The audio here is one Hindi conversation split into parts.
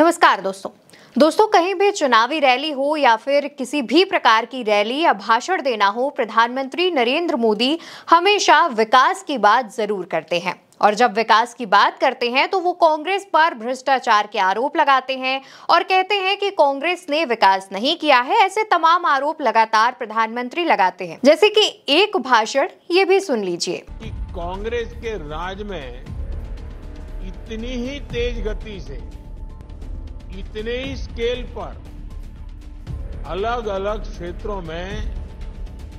नमस्कार दोस्तों दोस्तों कहीं भी चुनावी रैली हो या फिर किसी भी प्रकार की रैली या भाषण देना हो प्रधानमंत्री नरेंद्र मोदी हमेशा विकास की बात जरूर करते हैं और जब विकास की बात करते हैं तो वो कांग्रेस पर भ्रष्टाचार के आरोप लगाते हैं और कहते हैं कि कांग्रेस ने विकास नहीं किया है ऐसे तमाम आरोप लगातार प्रधानमंत्री लगाते हैं जैसे कि एक भाषण ये भी सुन लीजिए कांग्रेस के राज में इतनी ही तेज गति से इतने ही स्केल पर अलग अलग क्षेत्रों में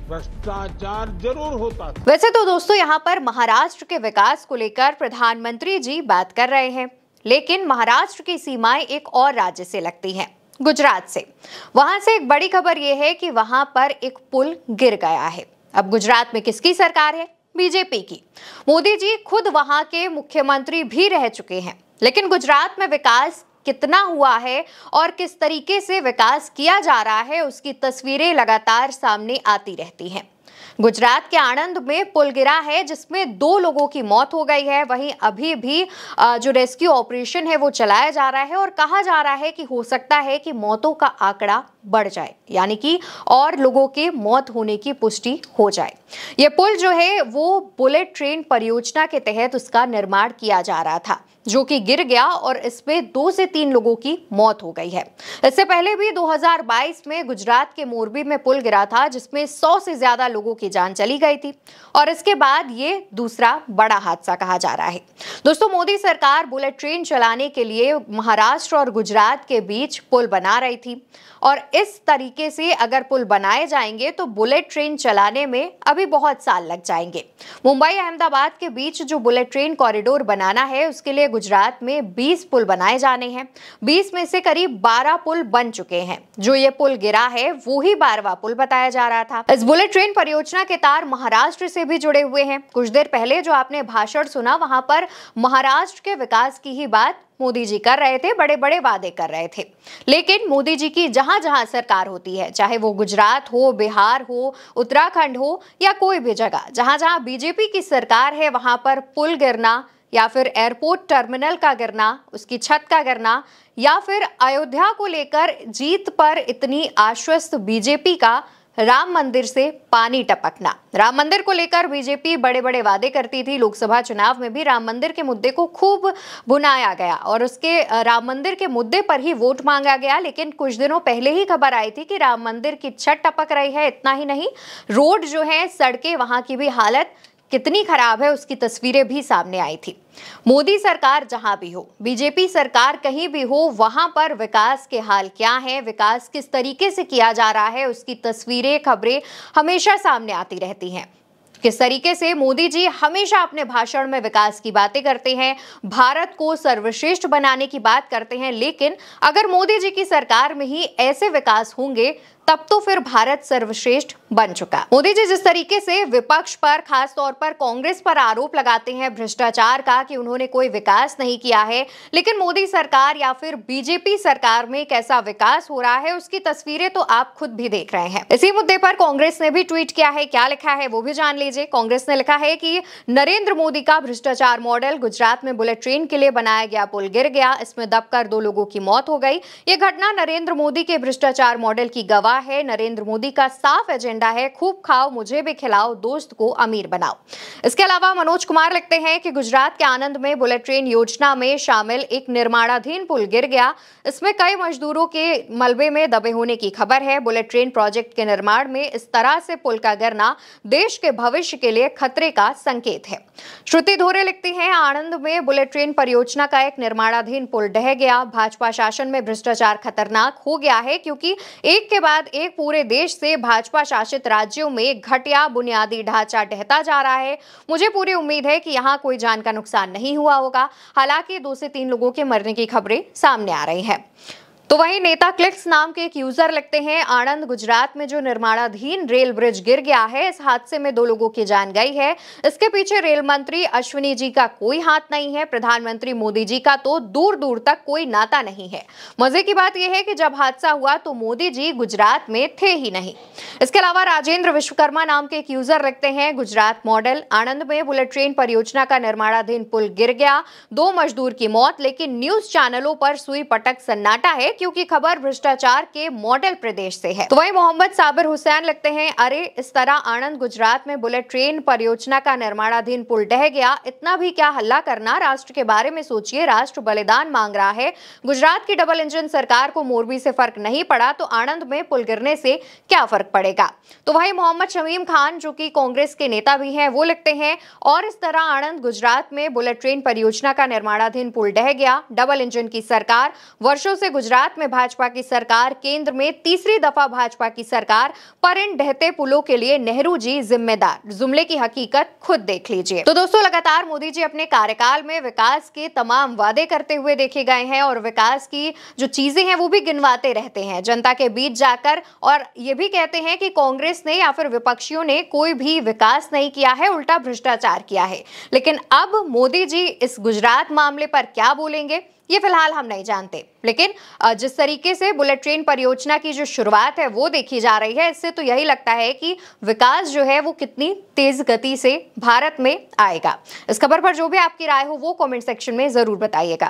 भ्रष्टाचार जरूर होता था वैसे तो दोस्तों यहाँ पर महाराष्ट्र के विकास को लेकर प्रधानमंत्री जी बात कर रहे हैं लेकिन महाराष्ट्र की सीमाएं एक और राज्य से लगती हैं गुजरात से वहां से एक बड़ी खबर यह है कि वहां पर एक पुल गिर गया है अब गुजरात में किसकी सरकार है बीजेपी की मोदी जी खुद वहां के मुख्यमंत्री भी रह चुके हैं लेकिन गुजरात में विकास कितना हुआ है और किस तरीके से विकास किया जा रहा है उसकी तस्वीरें लगातार सामने आती रहती हैं गुजरात के आणंद में पुल गिरा है जिसमें दो लोगों की मौत हो गई है वहीं अभी भी जो रेस्क्यू ऑपरेशन है वो चलाया जा रहा है और कहा जा रहा है कि हो सकता है कि मौतों का आंकड़ा बढ़ जाए यानी कि और लोगों के मौत होने की पुष्टि हो जाए ये पुल जो है वो बुलेट ट्रेन परियोजना के तहत उसका निर्माण किया जा रहा था जो कि गिर गया और इसमें दो से तीन लोगों की मौत हो गई है इससे पहले भी 2022 में गुजरात के मोरबी में पुल गिरा था जिसमें 100 से ज्यादा लोगों की जान चली गई थी और इसके बाद ये दूसरा बड़ा हादसा कहा जा रहा है दोस्तों मोदी सरकार बुलेट ट्रेन चलाने के लिए महाराष्ट्र और गुजरात के बीच पुल बना रही थी और इस तरीके से अगर पुल बनाए जाएंगे तो बुलेट ट्रेन चलाने में अभी बहुत साल लग जाएंगे मुंबई अहमदाबाद के बीच जो बुलेट ट्रेन कॉरिडोर बनाना है उसके लिए गुजरात में 20 पुल बनाए जाने हैं 20 में से करीब 12 पुल बन चुके हैं जो ये पुल गिरा है वो ही बारवा पुल बताया जा रहा था इस बुलेट ट्रेन परियोजना के तार महाराष्ट्र से भी जुड़े हुए हैं कुछ देर पहले जो आपने भाषण सुना वहां पर महाराष्ट्र के विकास की ही बात मोदी जी कर रहे थे बड़े बड़े वादे कर रहे थे लेकिन मोदी जी की जहां जहां सरकार होती है चाहे वो गुजरात हो बिहार हो उत्तराखंड हो या कोई भी जगह जहां जहां बीजेपी की सरकार है वहां पर पुल गिरना या फिर एयरपोर्ट टर्मिनल का गिरना उसकी छत का गिरना या फिर अयोध्या को लेकर जीत पर इतनी आश्वस्त बीजेपी का राम मंदिर से पानी टपकना राम मंदिर को लेकर बीजेपी बड़े बड़े वादे करती थी लोकसभा चुनाव में भी राम मंदिर के मुद्दे को खूब भुनाया गया और उसके राम मंदिर के मुद्दे पर ही वोट मांगा गया लेकिन कुछ दिनों पहले ही खबर आई थी कि राम मंदिर की छत टपक रही है इतना ही नहीं रोड जो है सड़कें वहां की भी हालत कितनी खराब है उसकी तस्वीरें भी सामने आई थी मोदी सरकार जहां भी हो बीजेपी सरकार कहीं भी हो वहां पर विकास के हाल क्या है विकास किस तरीके से किया जा रहा है उसकी तस्वीरें खबरें हमेशा सामने आती रहती हैं किस तरीके से मोदी जी हमेशा अपने भाषण में विकास की बातें करते हैं भारत को सर्वश्रेष्ठ बनाने की बात करते हैं लेकिन अगर मोदी जी की सरकार में ही ऐसे विकास होंगे तब तो फिर भारत सर्वश्रेष्ठ बन चुका मोदी जी जिस तरीके से विपक्ष पर खास तौर पर कांग्रेस पर आरोप लगाते हैं भ्रष्टाचार का कि उन्होंने कोई विकास नहीं किया है लेकिन मोदी सरकार या फिर बीजेपी सरकार में कैसा विकास हो रहा है उसकी तस्वीरें तो आप खुद भी देख रहे हैं इसी मुद्दे पर कांग्रेस ने भी ट्वीट किया है क्या लिखा है वो भी जान लीजिए कांग्रेस ने लिखा है की नरेंद्र मोदी का भ्रष्टाचार मॉडल गुजरात में बुलेट ट्रेन के लिए बनाया गया पुल गिर गया इसमें दबकर दो लोगों की मौत हो गई ये घटना नरेंद्र मोदी के भ्रष्टाचार मॉडल की गवाह हुआ है नरेंद्र मोदी का साफ एजेंडा है खूब खाओ मुझे भी खिलाओ दोस्त को अमीर बनाओ इसके अलावा मनोज कुमार लिखते हैं कि गुजरात के आनंद में बुलेट ट्रेन योजना में शामिल एक निर्माणाधीन पुल गिर गया इसमें कई मजदूरों के मलबे में दबे होने की खबर है बुलेट ट्रेन प्रोजेक्ट के निर्माण में इस तरह से पुल का गिरना देश के भविष्य के लिए खतरे का संकेत है श्रुति धोरे लिखती है आनंद में बुलेट ट्रेन परियोजना का एक निर्माणाधीन पुल ढह गया भाजपा शासन में भ्रष्टाचार खतरनाक हो गया है क्योंकि एक के बाद बाद एक पूरे देश से भाजपा शासित राज्यों में घटिया बुनियादी ढांचा ढहता जा रहा है मुझे पूरी उम्मीद है कि यहाँ कोई जान का नुकसान नहीं हुआ होगा हालांकि दो से तीन लोगों के मरने की खबरें सामने आ रही हैं तो वहीं नेता क्लिक्स नाम के एक यूजर लगते हैं आनंद गुजरात में जो निर्माणाधीन रेल ब्रिज गिर गया है इस हादसे में दो लोगों की जान गई है इसके पीछे रेल मंत्री अश्विनी जी का कोई हाथ नहीं है प्रधानमंत्री मोदी जी का तो दूर दूर तक कोई नाता नहीं है मजे की बात यह है कि जब हादसा हुआ तो मोदी जी गुजरात में थे ही नहीं इसके अलावा राजेंद्र विश्वकर्मा नाम के एक यूजर लगते हैं गुजरात मॉडल आनंद में बुलेट ट्रेन परियोजना का निर्माणाधीन पुल गिर गया दो मजदूर की मौत लेकिन न्यूज चैनलों पर सुई पटक सन्नाटा है की खबर भ्रष्टाचार के मॉडल प्रदेश से है तो वही मोहम्मद साबिर हुसैन लगते हैं अरे इस तरह आनंद गुजरात में बुलेट ट्रेन परियोजना का निर्माणाधीन पुल ढह गया इतना भी क्या हल्ला करना राष्ट्र के बारे में सोचिए राष्ट्र बलिदान मांग रहा है गुजरात की डबल इंजन सरकार को मोरबी से फर्क नहीं पड़ा तो आनंद में पुल गिरने से क्या फर्क पड़ेगा तो वही मोहम्मद शमीम खान जो की कांग्रेस के नेता भी है वो लिखते हैं और इस तरह आनंद गुजरात में बुलेट ट्रेन परियोजना का निर्माणाधीन पुल ढह गया डबल इंजन की सरकार वर्षों से गुजरात गुजरात में भाजपा की सरकार केंद्र में तीसरी दफा भाजपा की सरकार पर इन ढहते पुलों के लिए नेहरू जी जिम्मेदार जुमले की हकीकत खुद देख लीजिए तो दोस्तों लगातार मोदी जी अपने कार्यकाल में विकास के तमाम वादे करते हुए देखे गए हैं और विकास की जो चीजें हैं वो भी गिनवाते रहते हैं जनता के बीच जाकर और ये भी कहते हैं कि कांग्रेस ने या फिर विपक्षियों ने कोई भी विकास नहीं किया है उल्टा भ्रष्टाचार किया है लेकिन अब मोदी जी इस गुजरात मामले पर क्या बोलेंगे ये फिलहाल हम नहीं जानते लेकिन जिस तरीके से बुलेट ट्रेन परियोजना की जो शुरुआत है वो देखी जा रही है इससे तो यही लगता है कि विकास जो है वो कितनी तेज गति से भारत में आएगा इस खबर पर जो भी आपकी राय हो वो कमेंट सेक्शन में जरूर बताइएगा